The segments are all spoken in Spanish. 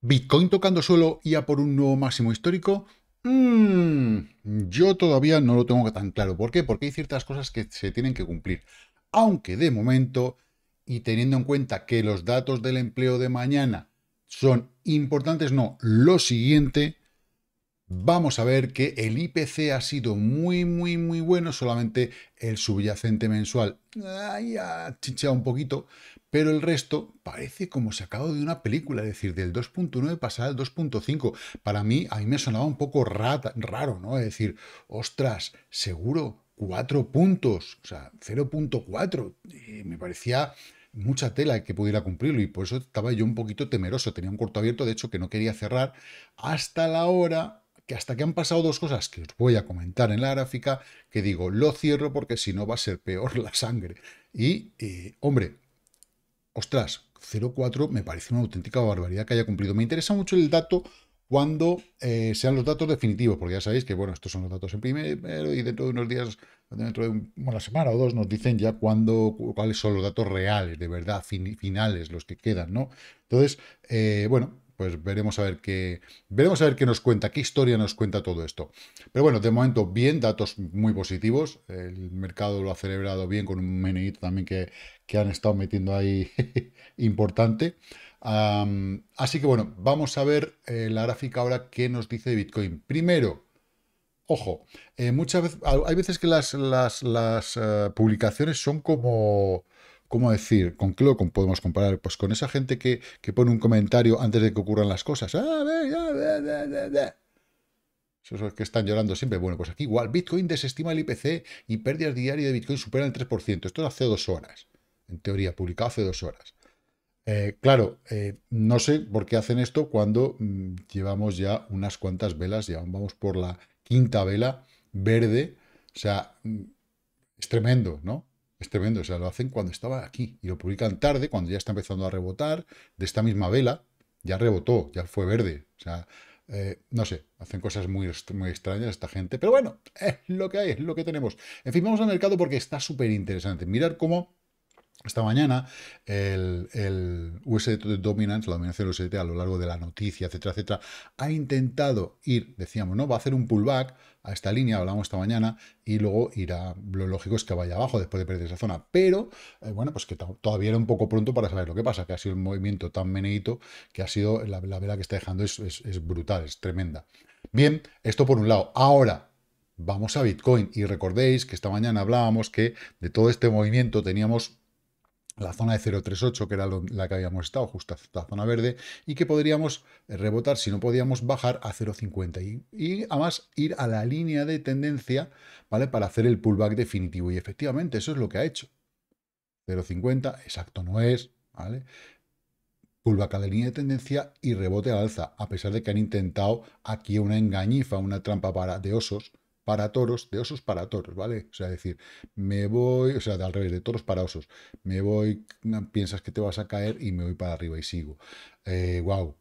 Bitcoin tocando suelo y a por un nuevo máximo histórico. Mmm, yo todavía no lo tengo tan claro. ¿Por qué? Porque hay ciertas cosas que se tienen que cumplir. Aunque de momento, y teniendo en cuenta que los datos del empleo de mañana son importantes, no, lo siguiente, vamos a ver que el IPC ha sido muy, muy, muy bueno, solamente el subyacente mensual ha chincheado un poquito, pero el resto parece como sacado de una película, es decir, del 2.9 pasar al 2.5. Para mí, a mí me sonaba un poco raro, ¿no? Es decir, ostras, seguro, 4 puntos, o sea, 0.4, me parecía mucha tela que pudiera cumplirlo y por eso estaba yo un poquito temeroso, tenía un corto abierto, de hecho que no quería cerrar hasta la hora que hasta que han pasado dos cosas que os voy a comentar en la gráfica, que digo, lo cierro porque si no va a ser peor la sangre. Y, eh, hombre, ostras, 0,4 me parece una auténtica barbaridad que haya cumplido. Me interesa mucho el dato cuando eh, sean los datos definitivos, porque ya sabéis que, bueno, estos son los datos en primer y dentro de unos días, dentro de una semana o dos, nos dicen ya cuándo, cuáles son los datos reales, de verdad, finales, los que quedan, ¿no? Entonces, eh, bueno, pues veremos a ver qué veremos a ver qué nos cuenta, qué historia nos cuenta todo esto. Pero bueno, de momento bien, datos muy positivos. El mercado lo ha celebrado bien con un meneito también que, han estado metiendo ahí importante. así que bueno, vamos a ver eh, la gráfica ahora qué nos dice de Bitcoin. Primero, ojo, eh, muchas veces, hay veces que las, las, eh, publicaciones son como ¿Cómo decir? ¿Con qué lo podemos comparar? Pues con esa gente que, pone un comentario antes de que ocurran las cosas. Esos que están llorando siempre. Bueno, pues aquí igual. Bitcoin desestima el IPC y pérdidas diarias de Bitcoin superan el 3%. Esto es hace dos horas. En teoría, publicado hace dos horas. Eh, claro, eh, no sé por qué hacen esto cuando mm, llevamos ya unas cuantas velas, ya vamos por la quinta vela verde, o sea, mm, es tremendo, ¿no? Es tremendo, o sea, lo hacen cuando estaba aquí y lo publican tarde, cuando ya está empezando a rebotar, de esta misma vela, ya rebotó, ya fue verde. O sea, eh, no sé, hacen cosas muy, muy extrañas esta gente, pero bueno, es lo que hay, es lo que tenemos. En fin, vamos al mercado porque está súper interesante. Mirar cómo esta mañana el, el USDT Dominance, la dominación del USDT a lo largo de la noticia, etcétera, etcétera, ha intentado ir, decíamos, ¿no? Va a hacer un pullback a esta línea, hablamos esta mañana, y luego irá, lo lógico es que vaya abajo después de perder esa zona, pero, eh, bueno, pues que todavía era un poco pronto para saber lo que pasa, que ha sido un movimiento tan meneito que ha sido, la, vela que está dejando es, es brutal, es tremenda. Bien, esto por un lado. Ahora, vamos a Bitcoin, y recordéis que esta mañana hablábamos que de todo este movimiento teníamos la zona de 038, que era la que habíamos estado, justo esta zona verde, y que podríamos eh, rebotar, si no podíamos, bajar a 0,50 y, además ir a la línea de tendencia, ¿vale? Para hacer el pullback definitivo. Y efectivamente, eso es lo que ha hecho. 0,50, exacto no es, ¿vale? Pullback a la línea de tendencia y rebote al alza, a pesar de que han intentado aquí una engañifa, una trampa para, de osos, para toros, de osos para toros, ¿vale? O sea, decir, me voy, o sea, al revés, de toros para osos, me voy, piensas que te vas a caer y me voy para arriba y sigo. Eh, ¡Guau! wow,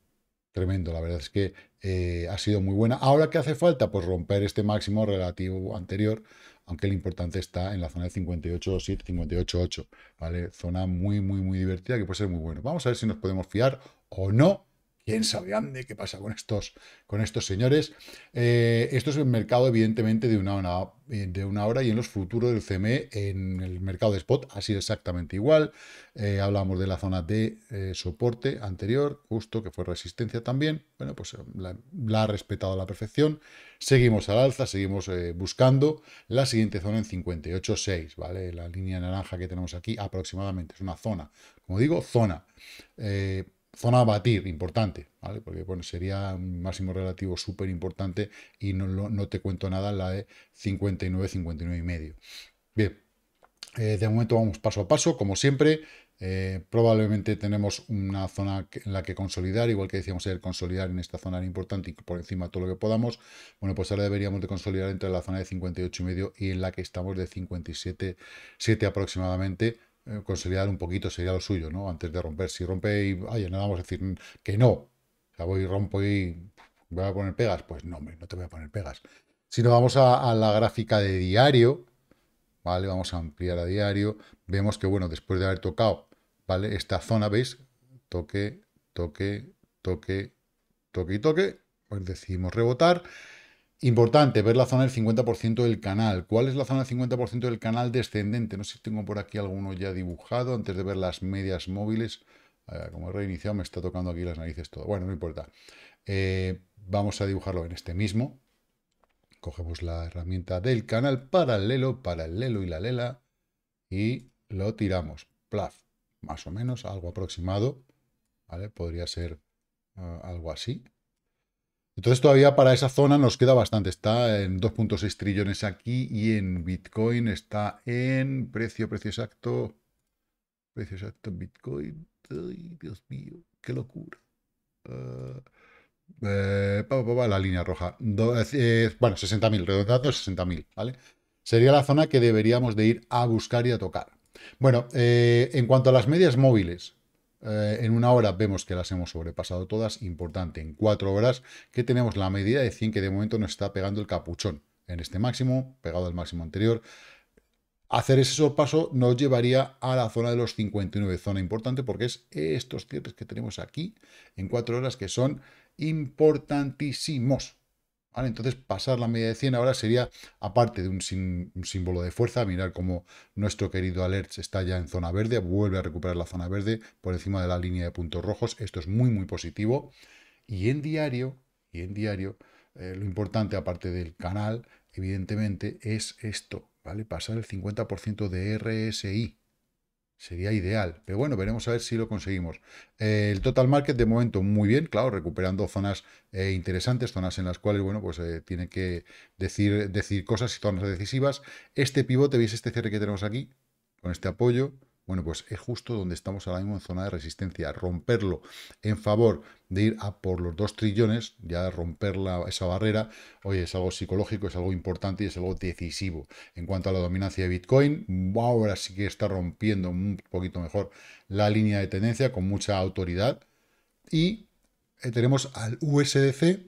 tremendo, la verdad es que eh, ha sido muy buena. Ahora, ¿qué hace falta? Pues romper este máximo relativo anterior, aunque el importante está en la zona de 58.7, 58.8, ¿vale? Zona muy, muy, muy divertida que puede ser muy bueno. Vamos a ver si nos podemos fiar o no sabían de qué pasa con estos, con estos señores. Eh, esto es el mercado, evidentemente, de una, hora eh, de una hora y en los futuros del CME, en el mercado de spot, ha sido exactamente igual. Eh, hablamos de la zona de soporte anterior, justo, que fue resistencia también. Bueno, pues la, ha respetado a la perfección. Seguimos al alza, seguimos buscando la siguiente zona en 58.6, ¿vale? La línea naranja que tenemos aquí aproximadamente es una zona. Como digo, zona zona a batir, importante, ¿vale? Porque bueno, sería un máximo relativo súper importante y no, no, te cuento nada la de 59, 59 y medio. Bien, eh, de momento vamos paso a paso, como siempre. Eh, probablemente tenemos una zona en la que consolidar, igual que decíamos ayer, consolidar en esta zona era importante y por encima todo lo que podamos. Bueno, pues ahora deberíamos de consolidar entre la zona de 58,5 y en la que estamos de 57,7 aproximadamente eh, consolidar un poquito sería lo suyo, ¿no? Antes de romper. Si rompe y, vaya, no vamos a decir que no. O voy y rompo y voy a poner pegas. Pues no, hombre, no te voy a poner pegas. Si nos vamos a, a la gráfica de diario, ¿vale? Vamos a ampliar a diario. Vemos que, bueno, después de haber tocado, ¿vale? Esta zona, ¿veis? Toque, toque, toque, toque y toque. Pues decidimos rebotar. Importante, ver la zona del 50% del canal. ¿Cuál es la zona del 50% del canal descendente? No sé si tengo por aquí alguno ya dibujado antes de ver las medias móviles. Eh, como he reiniciado, me está tocando aquí las narices todo. Bueno, no importa. Eh, vamos a dibujarlo en este mismo. Cogemos la herramienta del canal paralelo, paralelo y la lela. Y lo tiramos. Plaf. Más o menos, algo aproximado. Podría ser eh, algo así. Entonces todavía para esa zona nos queda bastante. Está en 2.6 trillones aquí y en Bitcoin está en precio, precio exacto. Precio exacto Bitcoin. Dios mío, qué locura. Ah, eh, la línea roja. Eh, bueno, 60.000, redondado 60.000, ¿vale? Sería la zona que deberíamos de ir a buscar y a tocar. Bueno, eh, en cuanto a las medias móviles, eh, en una hora vemos que las hemos sobrepasado todas. Importante, en cuatro horas que tenemos la medida de 100 que de momento nos está pegando el capuchón en este máximo, pegado al máximo anterior. Hacer ese sorpaso nos llevaría a la zona de los 59, zona importante porque es estos cierres que tenemos aquí en cuatro horas que son importantísimos entonces, pasar la media de 100 ahora sería, aparte de un, símbolo de fuerza, mirar cómo nuestro querido Alerts está ya en zona verde, vuelve a recuperar la zona verde por encima de la línea de puntos rojos. Esto es muy, muy positivo. Y en diario, y en diario eh, lo importante, aparte del canal, evidentemente, es esto, ¿vale? Pasar el 50% de RSI. Sería ideal, pero bueno, veremos a ver si lo conseguimos. Eh, el total market de momento muy bien, claro, recuperando zonas eh, interesantes, zonas en las cuales, bueno, pues eh, tiene que decir, decir cosas y zonas decisivas. Este pivote, veis este cierre que tenemos aquí, con este apoyo, bueno, pues es justo donde estamos ahora mismo en zona de resistencia. Romperlo en favor de ir a por los 2 trillones, ya romper esa barrera, oye, es algo psicológico, es algo importante y es algo decisivo. En cuanto a la dominancia de Bitcoin, ahora sí que está rompiendo un poquito mejor la línea de tendencia con mucha autoridad. Y eh, tenemos al USDC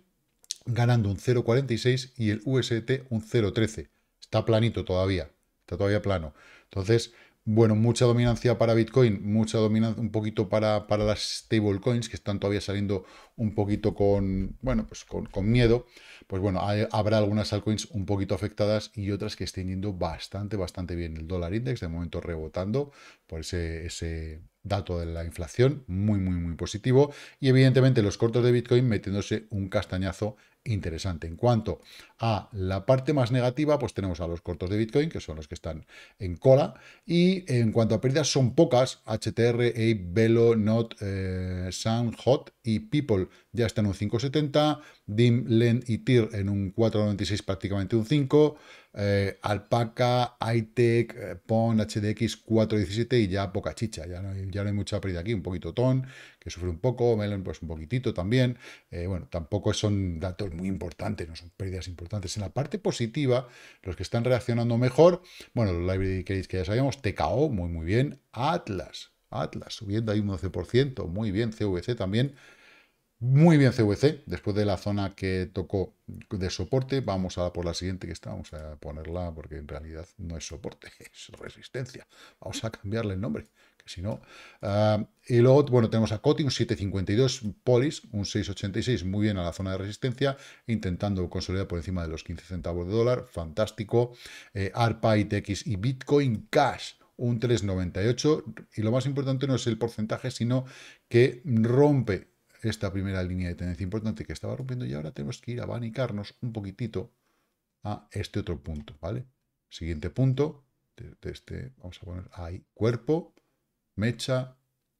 ganando un 0,46 y el UST un 0,13. Está planito todavía, está todavía plano. Entonces, bueno, mucha dominancia para Bitcoin, mucha dominancia un poquito para, para las stablecoins, que están todavía saliendo un poquito con, bueno, pues con, miedo, pues bueno, habrá algunas altcoins un poquito afectadas y otras que estén yendo bastante, bastante bien. El dólar index de momento rebotando por ese, ese dato de la inflación, muy, muy, muy positivo. Y evidentemente los cortos de Bitcoin metiéndose un castañazo interesante. En cuanto a la parte más negativa, pues tenemos a los cortos de Bitcoin, que son los que están en cola. Y en cuanto a pérdidas, son pocas. HTR, Ape, Velo, Not, sound eh, Sun, Hot y People ya están un 5,70. DIM, LEN y TIR en un 4,96, prácticamente un 5. Eh, Alpaca, iTech, eh, PON, HDX 4.17 y ya poca chicha, ya no, hay, ya hay mucha pérdida aquí, un poquito TON, que sufre un poco, Melon pues un poquitito también, bueno, tampoco son datos muy importantes, no son pérdidas importantes entonces En la parte positiva, los que están reaccionando mejor, bueno, los library que ya sabíamos, TKO, muy muy bien, Atlas, Atlas, subiendo ahí un 11%, muy bien, CVC también, muy bien CVC, después de la zona que tocó de soporte, vamos a por la siguiente que está, vamos a ponerla porque en realidad no es soporte, es resistencia. Vamos a cambiarle el nombre, si no... Ah, y luego, bueno, tenemos a Coti, un 7,52, Polis, un 6,86, muy bien a la zona de resistencia, intentando consolidar por encima de los 15 centavos de dólar, fantástico. Eh, ARPA, ITX y Bitcoin Cash, un 3,98. Y lo más importante no es el porcentaje, sino que rompe esta primera línea de tendencia importante que estaba rompiendo y ahora tenemos que ir a abanicarnos un poquitito a este otro punto, ¿vale? Siguiente punto, este, vamos a poner ahí, cuerpo, mecha,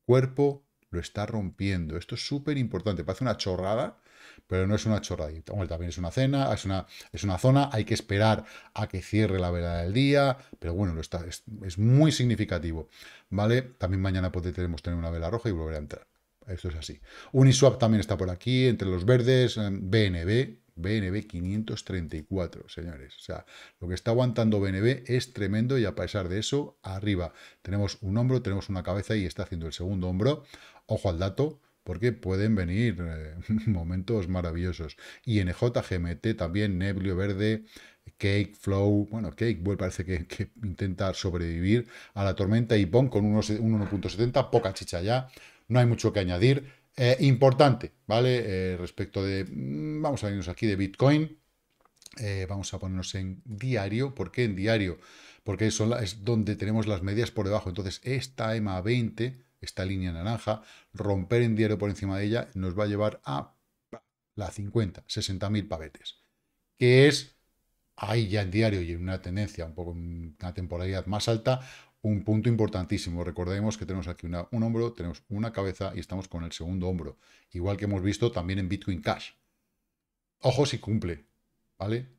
cuerpo, lo está rompiendo. Esto es súper importante. Parece una chorrada, pero no es una chorradita. también es una cena, es una, es una zona, hay que esperar a que cierre la vela del día, pero bueno, lo está, es, muy significativo. ¿Vale? También mañana podremos pues, tener una vela roja y volver a entrar. Esto es así. Uniswap también está por aquí, entre los verdes, BNB, BNB 534, señores. O sea, lo que está aguantando BNB es tremendo y a pesar de eso, arriba tenemos un hombro, tenemos una cabeza y está haciendo el segundo hombro. Ojo al dato, porque pueden venir eh, momentos maravillosos. Y njgmt también, Neblio Verde, Cake, Flow, bueno, Cake parece que, intenta sobrevivir a la tormenta y pon con un 1.70, poca chicha ya, no hay mucho que añadir eh, importante, ¿vale? Eh, respecto de, mm, vamos a irnos aquí de Bitcoin, eh, vamos a ponernos en diario, ¿por qué en diario? Porque eso es donde tenemos las medias por debajo, entonces esta EMA 20, esta línea naranja, romper en diario por encima de ella nos va a llevar a la 50, mil pavetes, que es ahí ya en diario y en una tendencia, un poco una temporalidad más alta, un punto importantísimo. Recordemos que tenemos aquí un hombro, tenemos una cabeza y estamos con el segundo hombro. Igual que hemos visto también en Bitcoin Cash. Ojo si cumple, ¿vale?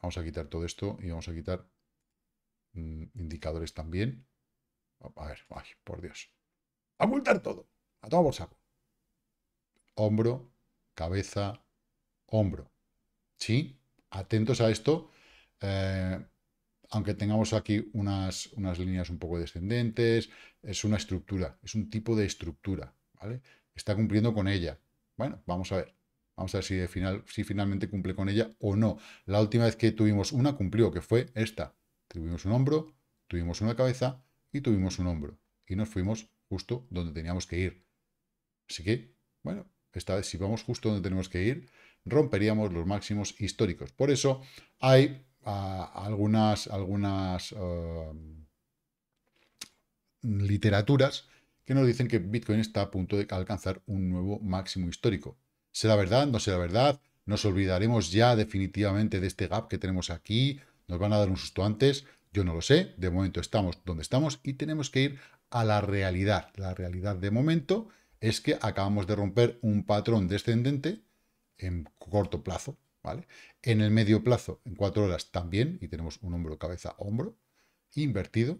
Vamos a quitar todo esto y vamos a quitar mm, indicadores también. A ver, ay, por Dios. A ocultar todo. A todo por saco. Hombro, cabeza, hombro. ¿Sí? Atentos a esto. Eh, aunque tengamos aquí unas, unas líneas un poco descendentes, es una estructura, es un tipo de estructura, ¿vale? Está cumpliendo con ella. Bueno, vamos a ver. Vamos a ver si, final, si finalmente cumple con ella o no. La última vez que tuvimos una cumplió, que fue esta. Tuvimos un hombro, tuvimos una cabeza y tuvimos un hombro. Y nos fuimos justo donde teníamos que ir. Así que, bueno, esta vez si vamos justo donde tenemos que ir, romperíamos los máximos históricos. Por eso hay a algunas, algunas em, literaturas que nos dicen que Bitcoin está a punto de alcanzar un nuevo máximo histórico. ¿Será verdad? ¿No será verdad? ¿Nos olvidaremos ya definitivamente de este gap que tenemos aquí? ¿Nos van a dar un susto antes? Yo no lo sé. De momento estamos donde estamos y tenemos que ir a la realidad. La realidad de momento es que acabamos de romper un patrón descendente en corto plazo. En el medio plazo, en cuatro horas también, y tenemos un hombro, cabeza, hombro, invertido.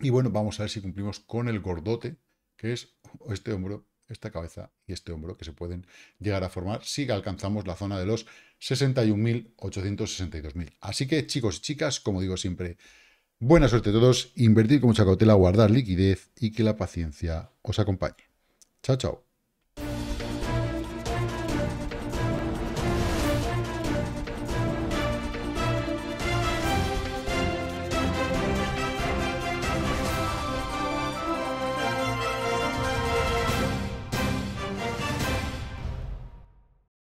Y bueno, vamos a ver si cumplimos con el gordote, que es este hombro, esta cabeza y este hombro, que se pueden llegar a formar si alcanzamos la zona de los 61.862.000. Así que, chicos y chicas, como digo siempre, buena suerte a todos, invertir con mucha cautela, guardar liquidez y que la paciencia os acompañe. Chao, chao.